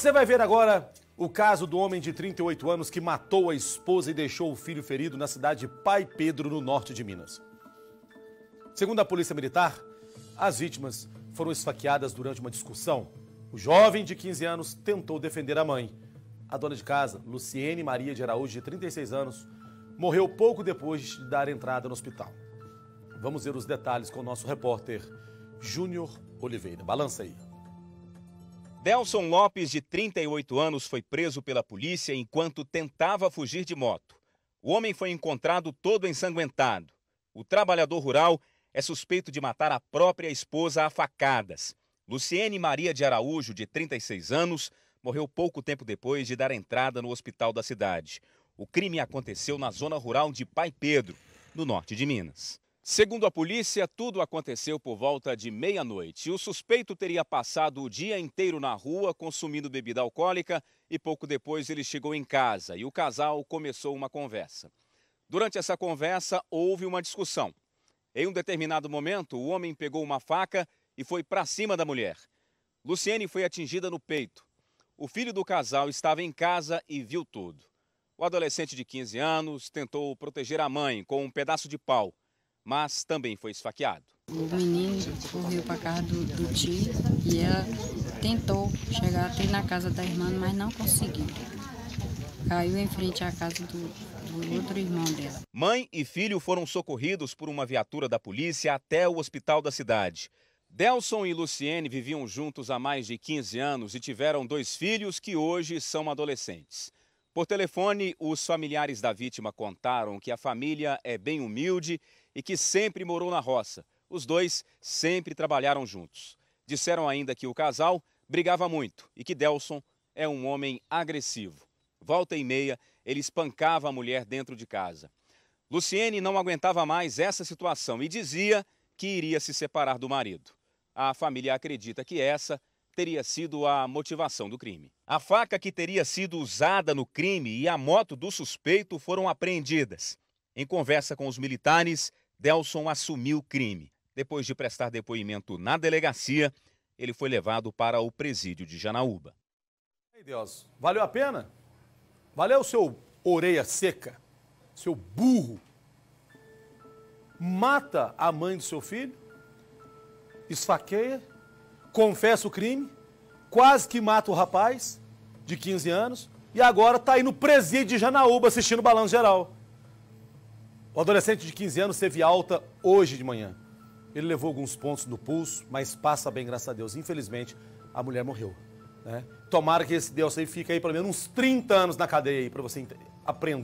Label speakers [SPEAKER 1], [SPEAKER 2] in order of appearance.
[SPEAKER 1] Você vai ver agora o caso do homem de 38 anos que matou a esposa e deixou o filho ferido na cidade de Pai Pedro, no norte de Minas. Segundo a Polícia Militar, as vítimas foram esfaqueadas durante uma discussão. O jovem de 15 anos tentou defender a mãe. A dona de casa, Luciene Maria de Araújo, de 36 anos, morreu pouco depois de dar entrada no hospital. Vamos ver os detalhes com o nosso repórter
[SPEAKER 2] Júnior Oliveira. Balança aí. Delson Lopes, de 38 anos, foi preso pela polícia enquanto tentava fugir de moto. O homem foi encontrado todo ensanguentado. O trabalhador rural é suspeito de matar a própria esposa a facadas. Luciene Maria de Araújo, de 36 anos, morreu pouco tempo depois de dar entrada no hospital da cidade. O crime aconteceu na zona rural de Pai Pedro, no norte de Minas. Segundo a polícia, tudo aconteceu por volta de meia-noite. O suspeito teria passado o dia inteiro na rua consumindo bebida alcoólica e pouco depois ele chegou em casa e o casal começou uma conversa. Durante essa conversa, houve uma discussão. Em um determinado momento, o homem pegou uma faca e foi para cima da mulher. Luciene foi atingida no peito. O filho do casal estava em casa e viu tudo. O adolescente de 15 anos tentou proteger a mãe com um pedaço de pau mas também foi esfaqueado. O menino correu para a casa do, do, tio e ela tentou chegar até na casa da irmã, mas não conseguiu. Caiu em frente à casa do, do outro irmão dela. Mãe e filho foram socorridos por uma viatura da polícia até o hospital da cidade. Delson e Luciene viviam juntos há mais de 15 anos e tiveram dois filhos que hoje são adolescentes. Por telefone, os familiares da vítima contaram que a família é bem humilde e que sempre morou na roça. Os dois sempre trabalharam juntos. Disseram ainda que o casal brigava muito e que Delson é um homem agressivo. Volta e meia, ele espancava a mulher dentro de casa. Luciene não aguentava mais essa situação e dizia que iria se separar do marido. A família acredita que essa teria sido a motivação do crime. A faca que teria sido usada no crime e a moto do suspeito foram apreendidas. Em conversa com os militares, Delson assumiu o crime. Depois de prestar depoimento na delegacia, ele foi levado para o presídio de Janaúba.
[SPEAKER 1] Ei, Deus, valeu a pena? Valeu o seu orelha seca, seu burro. Mata a mãe do seu filho, esfaqueia confessa o crime, quase que mata o rapaz de 15 anos e agora está aí no presídio de Janaúba assistindo o Balanço Geral. O adolescente de 15 anos teve alta hoje de manhã. Ele levou alguns pontos no pulso, mas passa bem, graças a Deus. Infelizmente, a mulher morreu. Né? Tomara que esse Deus aí fique aí pelo menos uns 30 anos na cadeia aí para você aprender.